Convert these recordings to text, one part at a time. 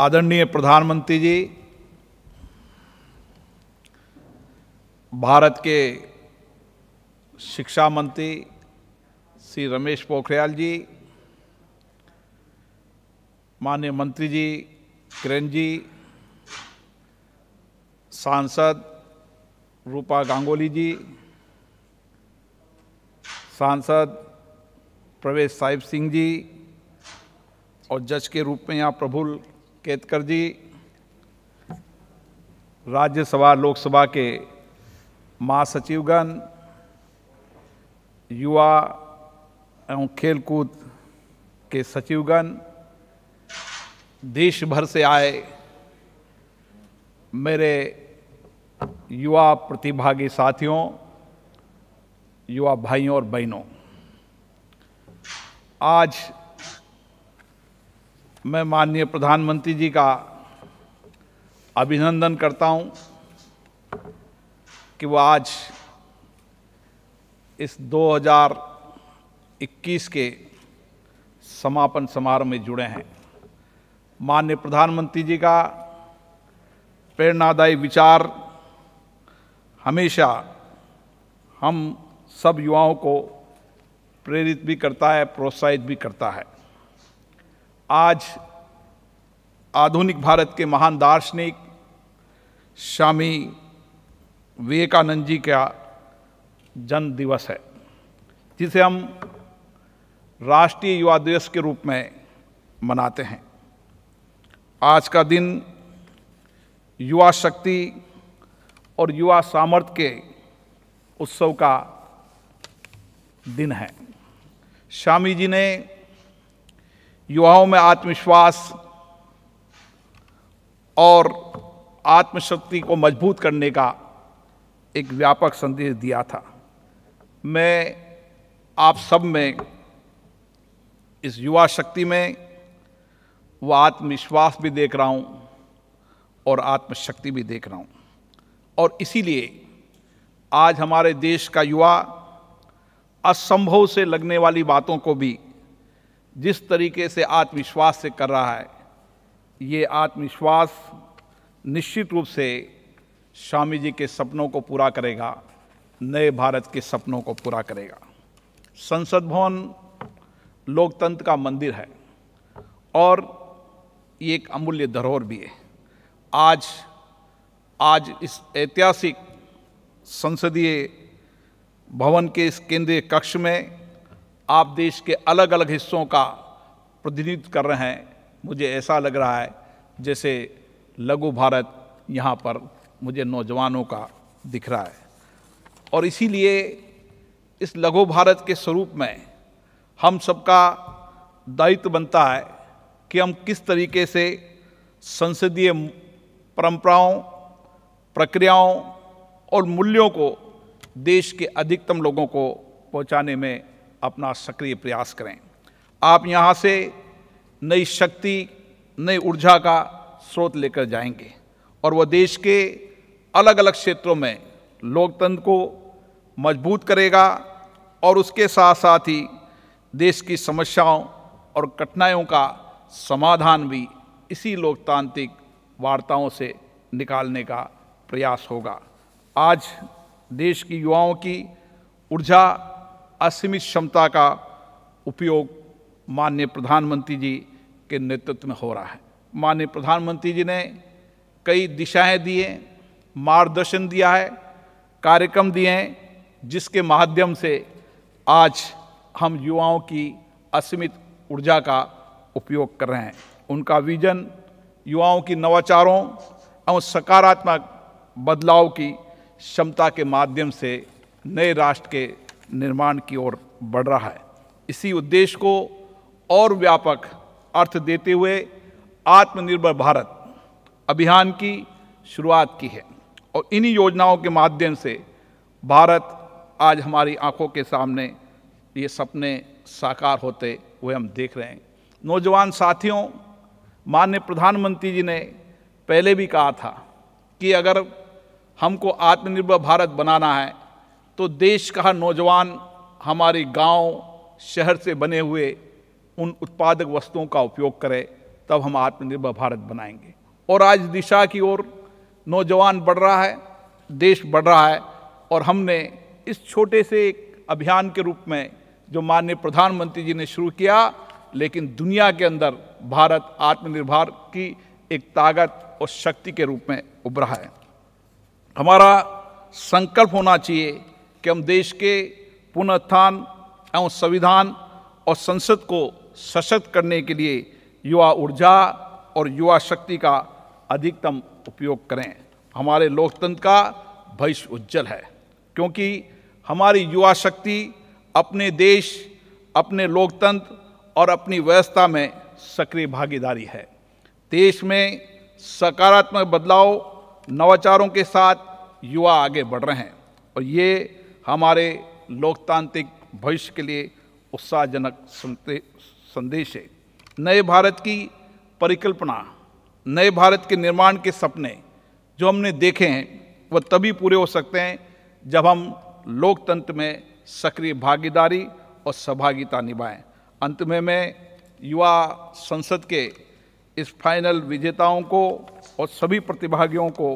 आदरणीय प्रधानमंत्री जी भारत के शिक्षा मंत्री श्री रमेश पोखरियाल जी माननीय मंत्री जी किरण जी सांसद रूपा गांगुली जी सांसद प्रवेश साहिब सिंह जी और जज के रूप में यहाँ प्रभुल केतकर जी राज्यसभा लोकसभा के महासचिवगण युवा एवं खेलकूद के सचिवगण देश भर से आए मेरे युवा प्रतिभागी साथियों युवा भाइयों और बहनों आज मैं माननीय प्रधानमंत्री जी का अभिनंदन करता हूं कि वो आज इस 2021 के समापन समारोह में जुड़े हैं माननीय प्रधानमंत्री जी का प्रेरणादायी विचार हमेशा हम सब युवाओं को प्रेरित भी करता है प्रोत्साहित भी करता है आज आधुनिक भारत के महान दार्शनिक स्वामी विवेकानंद जी का जन्म दिवस है जिसे हम राष्ट्रीय युवा दिवस के रूप में मनाते हैं आज का दिन युवा शक्ति और युवा सामर्थ्य के उत्सव का दिन है स्वामी जी ने युवाओं में आत्मविश्वास और आत्मशक्ति को मजबूत करने का एक व्यापक संदेश दिया था मैं आप सब में इस युवा शक्ति में वो आत्मविश्वास भी देख रहा हूँ और आत्मशक्ति भी देख रहा हूँ और इसीलिए आज हमारे देश का युवा असंभव से लगने वाली बातों को भी जिस तरीके से आत्मविश्वास से कर रहा है ये आत्मविश्वास निश्चित रूप से स्वामी जी के सपनों को पूरा करेगा नए भारत के सपनों को पूरा करेगा संसद भवन लोकतंत्र का मंदिर है और ये एक अमूल्य धरोहर भी है आज आज इस ऐतिहासिक संसदीय भवन के इस केंद्रीय कक्ष में आप देश के अलग अलग हिस्सों का प्रतिनिधित्व कर रहे हैं मुझे ऐसा लग रहा है जैसे लघु भारत यहाँ पर मुझे नौजवानों का दिख रहा है और इसीलिए इस लघु भारत के स्वरूप में हम सबका दायित्व बनता है कि हम किस तरीके से संसदीय परंपराओं प्रक्रियाओं और मूल्यों को देश के अधिकतम लोगों को पहुंचाने में अपना सक्रिय प्रयास करें आप यहाँ से नई शक्ति नई ऊर्जा का स्रोत लेकर जाएंगे और वह देश के अलग अलग क्षेत्रों में लोकतंत्र को मजबूत करेगा और उसके साथ साथ ही देश की समस्याओं और कठिनाइयों का समाधान भी इसी लोकतांत्रिक वार्ताओं से निकालने का प्रयास होगा आज देश की युवाओं की ऊर्जा असीमित क्षमता का उपयोग माननीय प्रधानमंत्री जी के नेतृत्व में हो रहा है माननीय प्रधानमंत्री जी ने कई दिशाएं दिए मार्गदर्शन दिया है कार्यक्रम दिए हैं जिसके माध्यम से आज हम युवाओं की असीमित ऊर्जा का उपयोग कर रहे हैं उनका विजन युवाओं की नवाचारों एवं सकारात्मक बदलाव की क्षमता के माध्यम से नए राष्ट्र के निर्माण की ओर बढ़ रहा है इसी उद्देश्य को और व्यापक अर्थ देते हुए आत्मनिर्भर भारत अभियान की शुरुआत की है और इन्हीं योजनाओं के माध्यम से भारत आज हमारी आंखों के सामने ये सपने साकार होते हुए हम देख रहे हैं नौजवान साथियों माननीय प्रधानमंत्री जी ने पहले भी कहा था कि अगर हमको आत्मनिर्भर भारत बनाना है तो देश का नौजवान हमारे गांव शहर से बने हुए उन उत्पादक वस्तुओं का उपयोग करें तब हम आत्मनिर्भर भारत बनाएंगे और आज दिशा की ओर नौजवान बढ़ रहा है देश बढ़ रहा है और हमने इस छोटे से एक अभियान के रूप में जो माननीय प्रधानमंत्री जी ने शुरू किया लेकिन दुनिया के अंदर भारत आत्मनिर्भर की एक ताकत और शक्ति के रूप में उभरा है हमारा संकल्प होना चाहिए कि हम देश के पुनरुत्थान एवं संविधान और संसद को सशक्त करने के लिए युवा ऊर्जा और युवा शक्ति का अधिकतम उपयोग करें हमारे लोकतंत्र का भविष्य उज्जवल है क्योंकि हमारी युवा शक्ति अपने देश अपने लोकतंत्र और अपनी व्यवस्था में सक्रिय भागीदारी है देश में सकारात्मक बदलाव नवाचारों के साथ युवा आगे बढ़ रहे हैं और ये हमारे लोकतांत्रिक भविष्य के लिए उत्साहजनक संदेश है नए भारत की परिकल्पना नए भारत के निर्माण के सपने जो हमने देखे हैं वह तभी पूरे हो सकते हैं जब हम लोकतंत्र में सक्रिय भागीदारी और सहभागिता निभाएं अंत में मैं युवा संसद के इस फाइनल विजेताओं को और सभी प्रतिभागियों को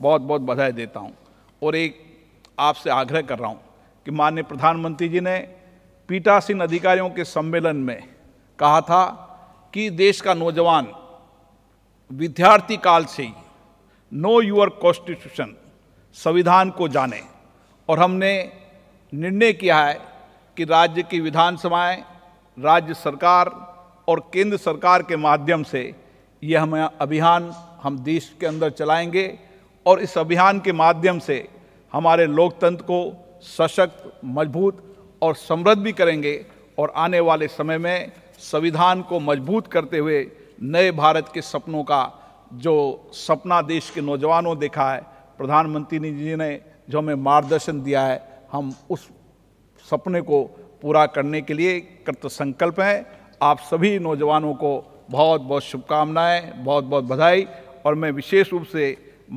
बहुत बहुत बधाई देता हूं और एक आपसे आग्रह कर रहा हूँ कि माननीय प्रधानमंत्री जी ने पीटासीन अधिकारियों के सम्मेलन में कहा था कि देश का नौजवान विद्यार्थी काल से ही नो यूर कॉन्स्टिट्यूशन संविधान को जाने और हमने निर्णय किया है कि राज्य की विधानसभाएं राज्य सरकार और केंद्र सरकार के माध्यम से यह हम अभियान हम देश के अंदर चलाएंगे और इस अभियान के माध्यम से हमारे लोकतंत्र को सशक्त मजबूत और समृद्ध भी करेंगे और आने वाले समय में संविधान को मजबूत करते हुए नए भारत के सपनों का जो सपना देश के नौजवानों देखा है प्रधानमंत्री जी ने जो हमें मार्गदर्शन दिया है हम उस सपने को पूरा करने के लिए कृत संकल्प हैं आप सभी नौजवानों को बहुत बहुत शुभकामनाएं बहुत बहुत बधाई और मैं विशेष रूप से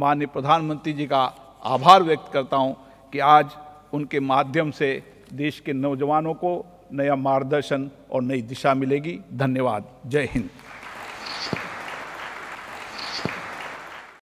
माननीय प्रधानमंत्री जी का आभार व्यक्त करता हूं कि आज उनके माध्यम से देश के नौजवानों को नया मार्गदर्शन और नई दिशा मिलेगी धन्यवाद जय हिंद